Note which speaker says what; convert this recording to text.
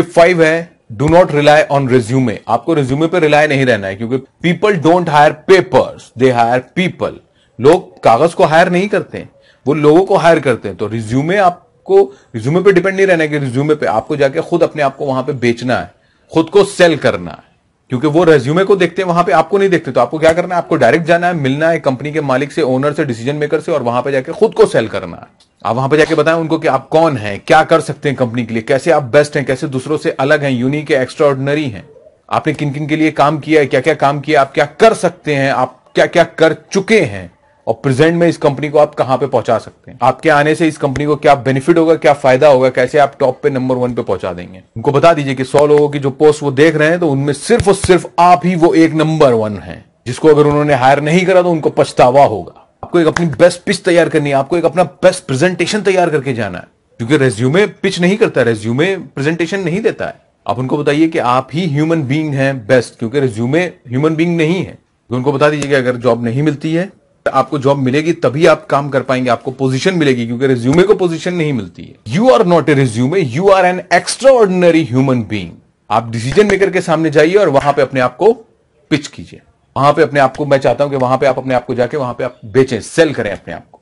Speaker 1: tip five है do not rely on resume आपको resume पर रिलाय नहीं रहना है क्योंकि people don't hire papers they hire people लोग कागज को हायर नहीं करते हैं वो लोगों को हायर करते हैं तो रिज्यूमे आपको रिज्यूमे पे डिपेंड नहीं रहना है कि रिज्यूमे पे आपको जाके खुद अपने आप को वहां पे बेचना है खुद को सेल करना है क्योंकि वो रेज्यूमे को देखते हैं वहां पे आपको नहीं देखते तो आपको क्या करना है आपको डायरेक्ट जाना है मिलना है कंपनी के मालिक से ओनर से डिसीजन मेकर से और वहां पे जाके खुद को सेल करना है आप वहां पर जाके बताएं उनको कि आप कौन हैं क्या कर सकते हैं कंपनी के लिए कैसे आप बेस्ट हैं कैसे दूसरों से अलग हैं यूनिक है एक्स्ट्राऑर्डनरी हैं आपने किन किन के लिए काम किया है क्या क्या काम किया आप क्या कर सकते हैं आप क्या क्या कर चुके हैं और प्रेजेंट में इस कंपनी को आप कहां पे पहुंचा सकते हैं आपके आने से इस कंपनी को क्या बेनिफिट होगा क्या फायदा होगा कैसे आप टॉप पे नंबर वन पे पहुंचा देंगे उनको बता दीजिए कि सौ लोगों की जो पोस्ट वो देख रहे हैं तो उनमें सिर्फ और सिर्फ आप ही वो एक नंबर वन है जिसको अगर उन्होंने हायर नहीं करा तो उनको पछतावा होगा आपको एक अपनी बेस्ट पिच तैयार करनी है आपको एक अपना बेस्ट प्रेजेंटेशन तैयार करके जाना है क्योंकि रेज्यूमे पिच नहीं करता रेज्यूमे प्रेजेंटेशन नहीं देता है आप उनको बताइए कि आप ही ह्यूमन बींग हैं बेस्ट क्योंकि रेज्यूमे ह्यूमन बींग नहीं है तो उनको बता दीजिए कि अगर जॉब नहीं मिलती है तो आपको जॉब मिलेगी तभी आप काम कर पाएंगे आपको पोजीशन मिलेगी क्योंकि रेज्यूमे को पोजीशन नहीं मिलती है you are not a resume you are an extraordinary human being आप डिसीजन मेकर के सामने जाइए और वहां पे अपने आप को पिच कीजिए वहां पे अपने आप को मैं चाहता हूं कि वहां पे आप अपने आप को जाके वहां पे आप बेचें सेल करें अपने आप को